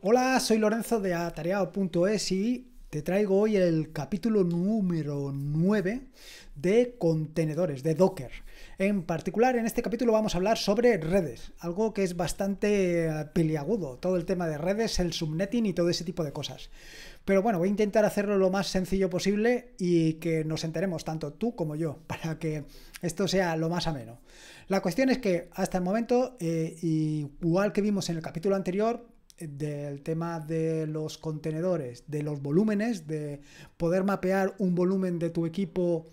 Hola, soy Lorenzo de atareado.es y te traigo hoy el capítulo número 9 de contenedores, de Docker. En particular, en este capítulo vamos a hablar sobre redes, algo que es bastante eh, peliagudo, todo el tema de redes, el subnetting y todo ese tipo de cosas. Pero bueno, voy a intentar hacerlo lo más sencillo posible y que nos enteremos tanto tú como yo, para que esto sea lo más ameno. La cuestión es que hasta el momento, eh, igual que vimos en el capítulo anterior, del tema de los contenedores, de los volúmenes, de poder mapear un volumen de tu equipo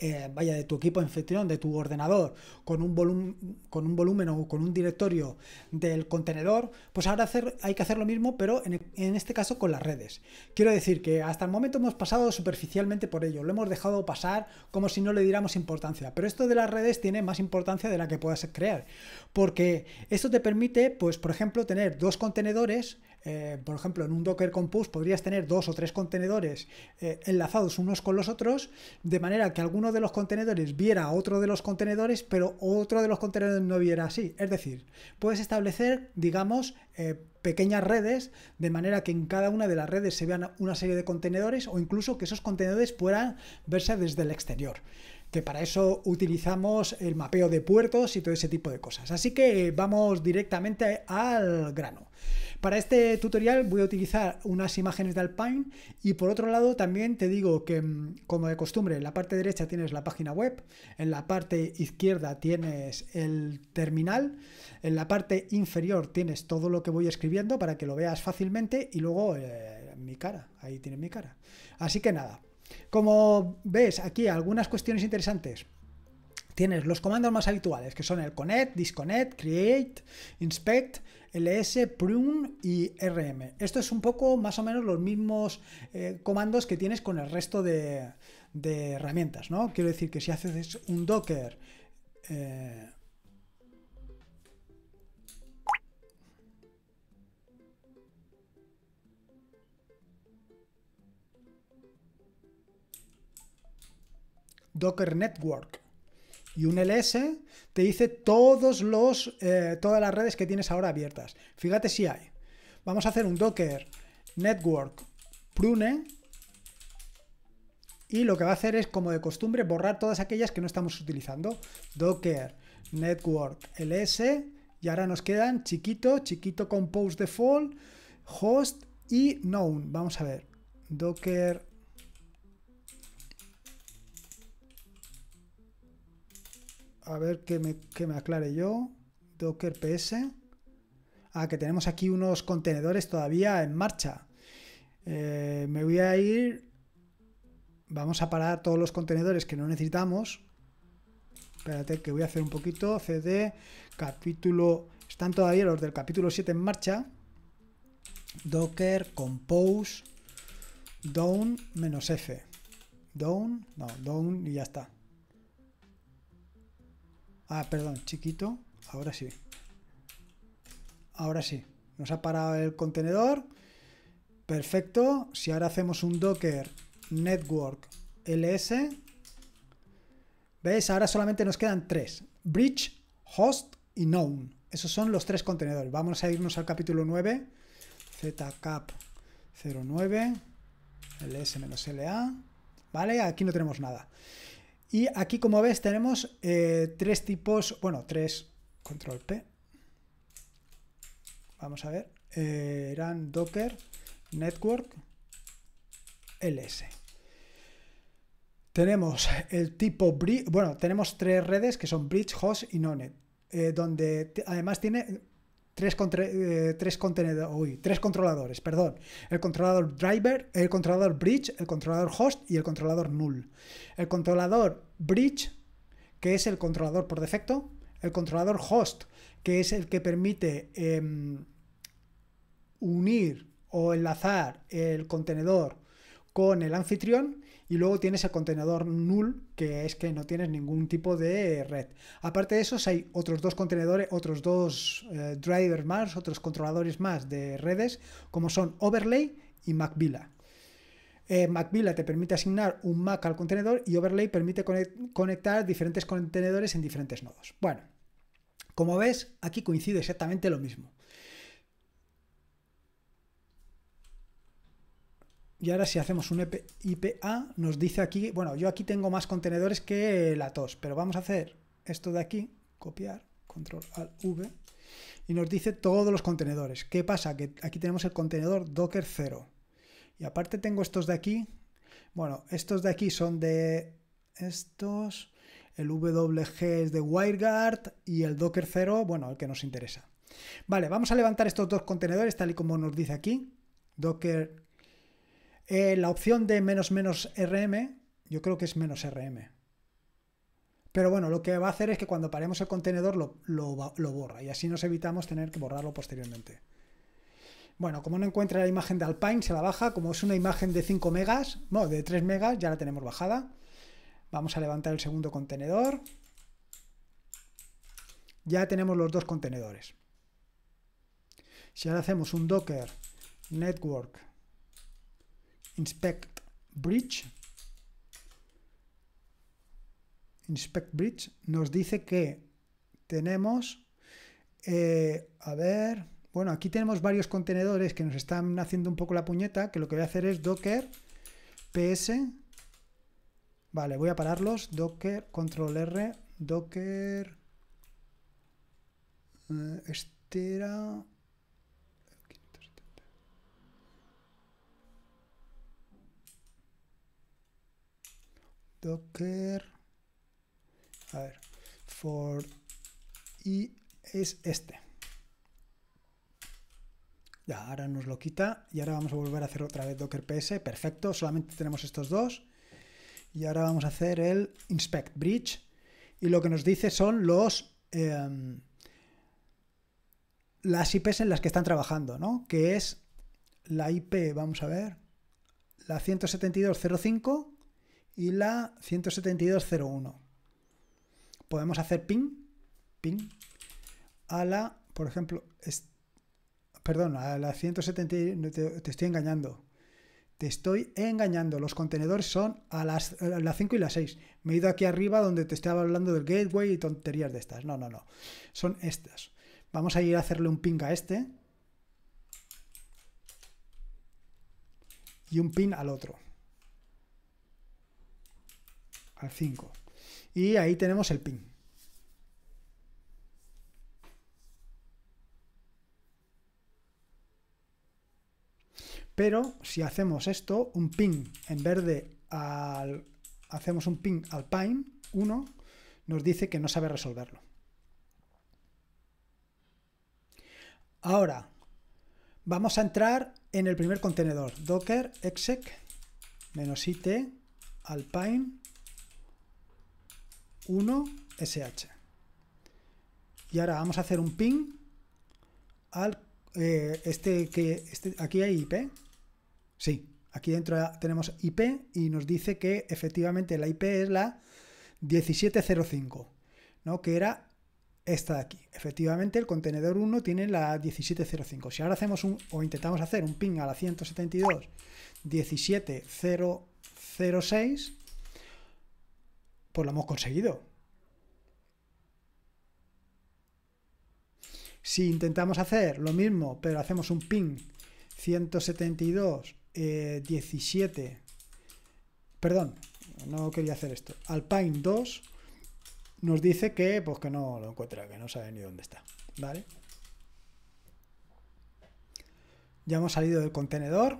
eh, vaya, de tu equipo anfitrión, de tu ordenador, con un, volumen, con un volumen o con un directorio del contenedor, pues ahora hacer, hay que hacer lo mismo, pero en, en este caso con las redes. Quiero decir que hasta el momento hemos pasado superficialmente por ello, lo hemos dejado pasar como si no le diéramos importancia, pero esto de las redes tiene más importancia de la que puedas crear, porque esto te permite, pues, por ejemplo, tener dos contenedores eh, por ejemplo, en un Docker Compose podrías tener dos o tres contenedores eh, enlazados unos con los otros, de manera que alguno de los contenedores viera otro de los contenedores, pero otro de los contenedores no viera así. Es decir, puedes establecer, digamos, eh, pequeñas redes, de manera que en cada una de las redes se vean una serie de contenedores o incluso que esos contenedores puedan verse desde el exterior que para eso utilizamos el mapeo de puertos y todo ese tipo de cosas. Así que vamos directamente al grano. Para este tutorial voy a utilizar unas imágenes de Alpine y por otro lado también te digo que mm, como de costumbre en la parte derecha tienes la página web, en la parte izquierda tienes el terminal, en la parte inferior tienes todo lo que voy escribiendo para que lo veas fácilmente y luego eh, mi cara, ahí tienes mi cara. Así que nada, como ves aquí algunas cuestiones interesantes. Tienes los comandos más habituales, que son el connect, disconnect, create, inspect, ls, prune y rm. Esto es un poco más o menos los mismos eh, comandos que tienes con el resto de, herramientas, ¿no? Quiero decir que si haces un docker... Eh, docker Network y un ls te dice todos los, eh, todas las redes que tienes ahora abiertas. Fíjate si hay. Vamos a hacer un docker network prune y lo que va a hacer es, como de costumbre, borrar todas aquellas que no estamos utilizando. Docker network ls y ahora nos quedan chiquito, chiquito compose default, host y known. Vamos a ver. Docker A ver que me, aclare yo. Docker PS. Ah, que tenemos aquí unos contenedores todavía en marcha. Eh, me voy a ir. Vamos a parar todos los contenedores que no necesitamos. Espérate, que voy a hacer un poquito. CD, capítulo. Están todavía los del capítulo 7 en marcha. Docker, compose, down, menos F. Down, no, down y ya está. Ah, perdón, chiquito. Ahora sí. Ahora sí. Nos ha parado el contenedor. Perfecto. Si ahora hacemos un docker network ls. ¿Veis? Ahora solamente nos quedan tres. Bridge, host y known. Esos son los tres contenedores. Vamos a irnos al capítulo 9. zcap 09 ls-la. ¿Vale? Aquí no tenemos nada. Y aquí, como ves, tenemos eh, tres tipos, bueno, tres, control P. Vamos a ver, eh, Docker, Network, LS. Tenemos el tipo, bueno, tenemos tres redes que son Bridge, Host y Nonet, eh, donde además tiene tres, eh, tres controladores, perdón. El controlador driver, el controlador bridge, el controlador host y el controlador null. El controlador bridge, que es el controlador por defecto, el controlador host, que es el que permite em, unir o enlazar el contenedor con el anfitrión y luego tienes el contenedor null, que es que no tienes ningún tipo de red. Aparte de esos, hay otros dos contenedores, otros dos eh, drivers más, otros controladores más de redes, como son Overlay y macvila Eh, te permite asignar un Mac al contenedor y Overlay permite conectar diferentes contenedores en diferentes nodos. Bueno, como ves, aquí coincide exactamente lo mismo. Y ahora si hacemos un e IPA, nos dice aquí, bueno, yo aquí tengo más contenedores que la tos, pero vamos a hacer esto de aquí, copiar, control al V, y nos dice todos los contenedores. ¿Qué pasa? Que aquí tenemos el contenedor Docker 0. Y aparte tengo estos de aquí. Bueno, estos de aquí son de estos, el WG es de WireGuard y el Docker 0, bueno, el que nos interesa. Vale, vamos a levantar estos dos contenedores tal y como nos dice aquí. Docker eh, la opción de menos menos RM, yo creo que es menos RM. Pero bueno, lo que va a hacer es que cuando paremos el contenedor lo, lo borra y así nos evitamos tener que borrarlo posteriormente. Bueno, como no encuentra la imagen de Alpine, se la baja. Como es una imagen de 5 megas, no, de 3 megas, ya la tenemos bajada. Vamos a levantar el segundo contenedor. Ya tenemos los dos contenedores. Si ahora hacemos un docker network inspect bridge inspect bridge nos dice que tenemos eh, a ver bueno aquí tenemos varios contenedores que nos están haciendo un poco la puñeta que lo que voy a hacer es docker ps vale voy a pararlos docker control r docker eh, docker a ver for y es este ya ahora nos lo quita y ahora vamos a volver a hacer otra vez docker ps perfecto solamente tenemos estos dos y ahora vamos a hacer el inspect bridge y lo que nos dice son los em, las IPs en las que están trabajando, ¿no? Que es la IP, vamos a ver, la 172.05 y la 172.01. Podemos hacer ping, ping, a la, por ejemplo, perdón, a la 170, te, te, estoy engañando. Te estoy engañando. Los contenedores son a las, 5 y las 6. Me he ido aquí arriba donde te estaba hablando del gateway y tonterías de estas. No, no, no. Son estas. Vamos a ir a hacerle un ping a este. Y un ping al otro. 5. Y ahí tenemos el pin. Pero si hacemos esto, un pin en verde al, hacemos un pin al pine 1, nos dice que no sabe resolverlo. Ahora, vamos a entrar en el primer contenedor, docker exec -it alpine 1sh. Y ahora vamos a hacer un ping al eh, este que este, aquí hay IP. Sí, aquí dentro tenemos IP y nos dice que efectivamente la IP es la 1705, ¿no? Que era esta de aquí. Efectivamente, el contenedor 1 tiene la 1705. Si ahora hacemos un, o intentamos hacer un ping a la 172 17006, pues lo hemos conseguido. Si intentamos hacer lo mismo, pero hacemos un ping 172, 17, eh, perdón, no quería hacer esto, Alpine 2, nos dice que, pues que no lo encuentra, que no sabe ni dónde está, ¿vale? Ya hemos salido del contenedor,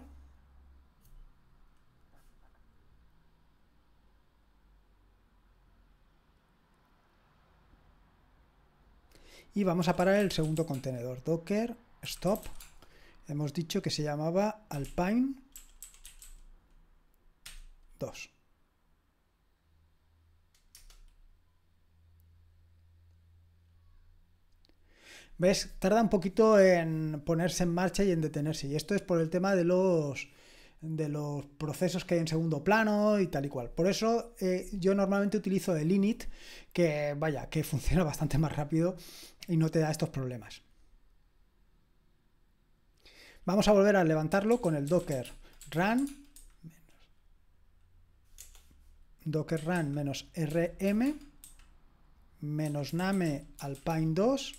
y vamos a parar el segundo contenedor docker stop hemos dicho que se llamaba alpine 2 ¿Ves? Tarda un poquito en ponerse en marcha y en detenerse. Y esto es por el tema de los de los procesos que hay en segundo plano y tal y cual. Por eso eh, yo normalmente utilizo el init, que vaya, que funciona bastante más rápido y no te da estos problemas. Vamos a volver a levantarlo con el docker run docker run menos rm menos name alpine 2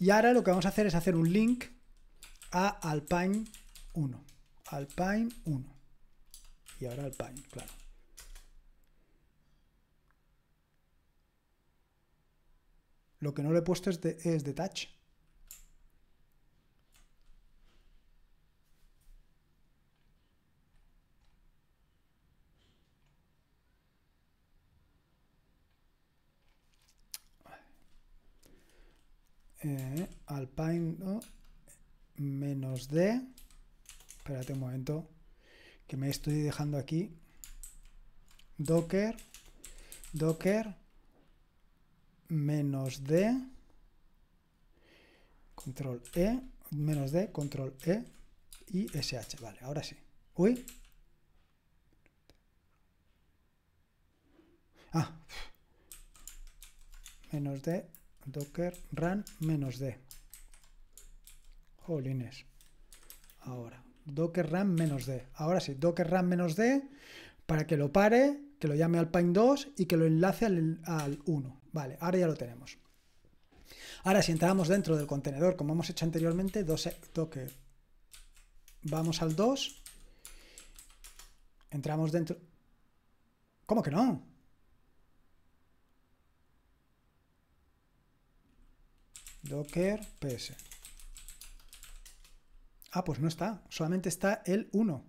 y ahora lo que vamos a hacer es hacer un link a alpine 1. Alpine 1. Y ahora Alpine, claro. Lo que no le he puesto es, de, es detach. Eh, alpine menos D espérate un momento, que me estoy dejando aquí, docker, docker, menos D, control E, menos D, control E y SH. Vale, ahora sí. Uy. Ah. Menos D, docker, run, menos D. Jolines. Ahora docker ram menos d. Ahora sí, docker ram menos d para que lo pare, que lo llame al pine 2 y que lo enlace al, al 1. Vale, ahora ya lo tenemos. Ahora, si entramos dentro del contenedor, como hemos hecho anteriormente, docker. Vamos al 2. Entramos dentro... ¿Cómo que no? Docker PS. Ah, pues no está, solamente está el 1.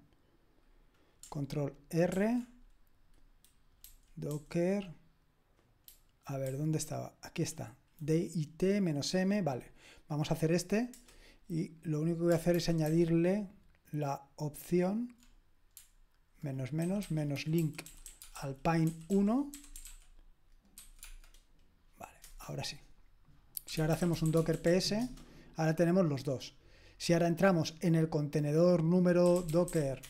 Control R, Docker, a ver, ¿dónde estaba? Aquí está, DIT-M, vale. Vamos a hacer este y lo único que voy a hacer es añadirle la opción menos menos menos link al Pine 1. Vale, ahora sí. Si ahora hacemos un docker ps, ahora tenemos los dos. Si ahora entramos en el contenedor número docker,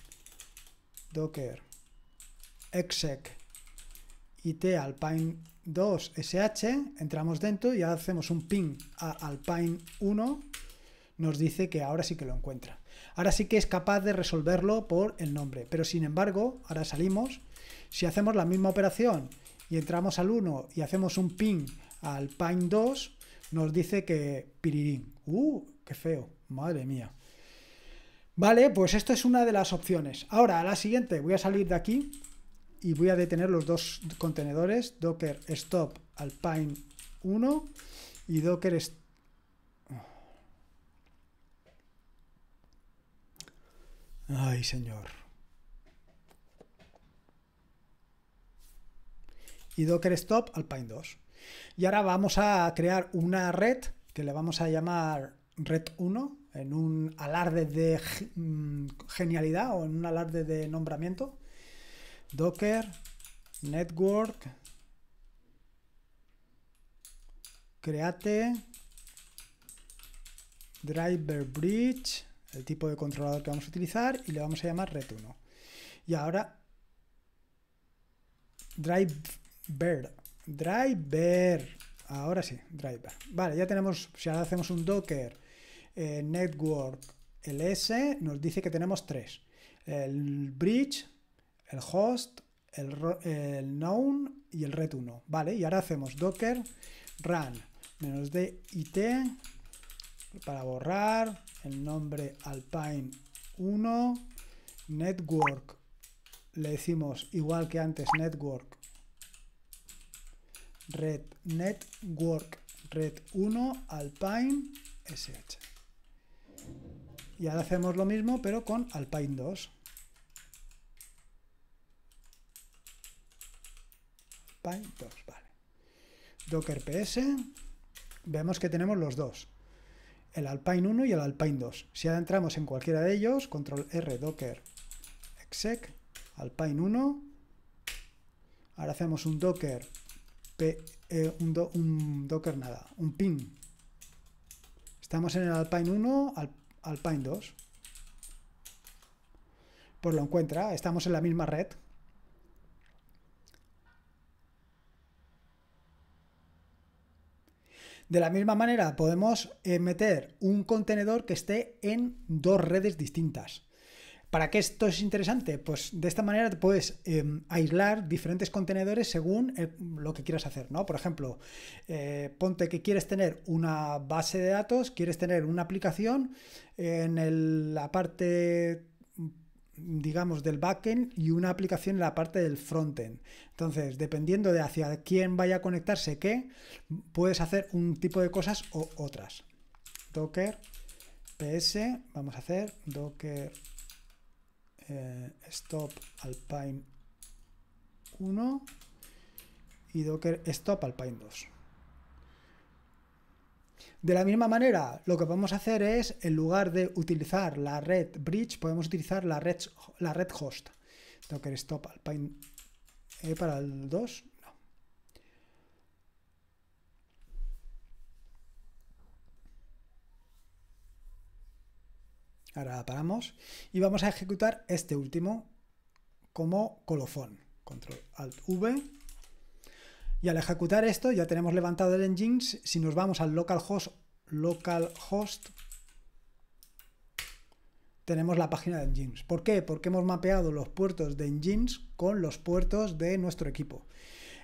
docker, exec, it alpine 2 sh, entramos dentro y hacemos un ping al alpine 1, nos dice que ahora sí que lo encuentra. Ahora sí que es capaz de resolverlo por el nombre, pero sin embargo, ahora salimos, si hacemos la misma operación y entramos al 1 y hacemos un ping al pine 2, nos dice que pirirín. ¡Uh, qué feo! Madre mía. Vale, pues esto es una de las opciones. Ahora, a la siguiente, voy a salir de aquí y voy a detener los dos contenedores, docker stop alpine 1 y docker Ay, señor. Y docker stop alpine 2. Y ahora vamos a crear una red que le vamos a llamar Red 1 en un alarde de mm, genialidad o en un alarde de nombramiento. Docker, Network, Create, Driver Bridge, el tipo de controlador que vamos a utilizar y le vamos a llamar Red 1. Y ahora Driver, Driver, ahora sí, Driver. Vale, ya tenemos, si ahora hacemos un Docker, eh, network LS nos dice que tenemos tres. El bridge, el host, el, el known y el red 1. Vale, y ahora hacemos docker run menos de it para borrar el nombre alpine 1 network le decimos igual que antes network red network red 1 alpine sh y ahora hacemos lo mismo, pero con Alpine 2. Alpine 2, vale. Docker PS. Vemos que tenemos los dos. El Alpine 1 y el Alpine 2. Si ahora entramos en cualquiera de ellos, control R, docker, exec, Alpine 1. Ahora hacemos un docker, P, eh, un, docker nada, un pin. Estamos en el Alpine 1, al Alpine 2, pues lo encuentra, estamos en la misma red. De la misma manera podemos eh, meter un contenedor que esté en dos redes distintas. ¿Para qué esto es interesante? Pues de esta manera te puedes em, aislar diferentes contenedores según lo que quieras hacer, ¿no? Por ejemplo, eh, ponte que quieres tener una base de datos, quieres tener una aplicación en la parte digamos, del backend y una aplicación en la parte del frontend. Entonces, dependiendo de hacia quién vaya a conectarse qué, puedes hacer un tipo de cosas o otras. Docker PS, vamos a hacer Docker eh, stop alpine 1 y docker stop alpine 2. De la misma manera, lo que vamos a hacer es, en lugar de utilizar la red bridge, podemos utilizar la red, la red host. Docker stop alpine eh, para el 2 Ahora la paramos y vamos a ejecutar este último como colofón. Control Alt V. Y al ejecutar esto ya tenemos levantado el engines. Si nos vamos al localhost, localhost tenemos la página de engines. ¿Por qué? Porque hemos mapeado los puertos de engines con los puertos de nuestro equipo.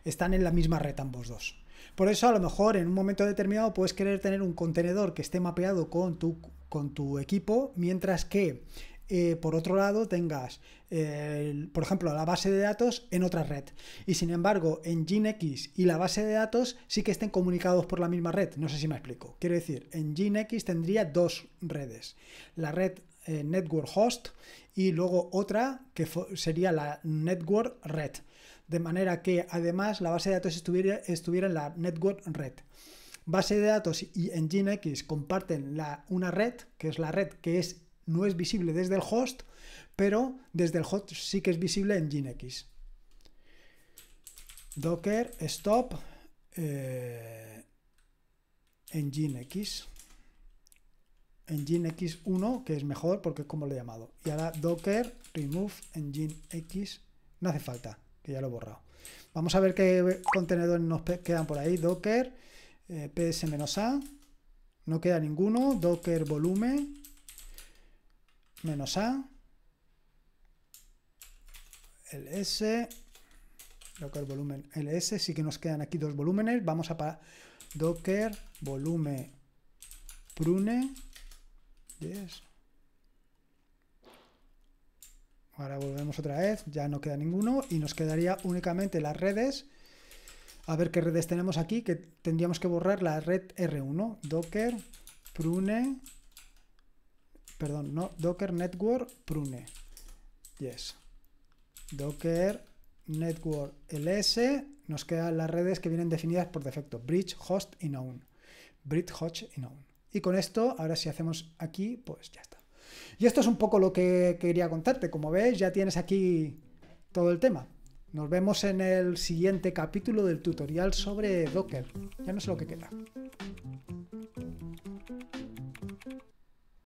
Están en la misma red ambos dos. Por eso a lo mejor en un momento determinado puedes querer tener un contenedor que esté mapeado con tu, con tu equipo, mientras que eh, por otro lado tengas, eh, por ejemplo, la base de datos en otra red. Y sin embargo, en GeneX y la base de datos sí que estén comunicados por la misma red. No sé si me explico. Quiero decir, en GeneX tendría dos redes. La red eh, Network Host y luego otra que sería la Network Red. De manera que además la base de datos estuviera, estuviera en la Network Red. Base de datos y Nginx comparten la, una red, que es la red que es, no es visible desde el host, pero desde el host sí que es visible en Nginx. Docker stop eh, en Nginx engine x1, que es mejor porque es como lo he llamado. Y ahora docker remove engine x, no hace falta, que ya lo he borrado. Vamos a ver qué contenedores nos quedan por ahí. Docker, eh, PS menos a no queda ninguno. Docker volumen, menos a, ls, docker volumen ls, sí que nos quedan aquí dos volúmenes. Vamos a para docker volumen prune Ahora volvemos otra vez, ya no queda ninguno y nos quedaría únicamente las redes. A ver qué redes tenemos aquí, que tendríamos que borrar la red R1. Docker, prune, perdón, no, Docker Network, prune. Yes. Docker Network LS, nos quedan las redes que vienen definidas por defecto, bridge, host y known. Bridge, host y known. Y con esto, ahora si hacemos aquí, pues ya está. Y esto es un poco lo que quería contarte. Como ves, ya tienes aquí todo el tema. Nos vemos en el siguiente capítulo del tutorial sobre Docker. Ya no sé lo que queda.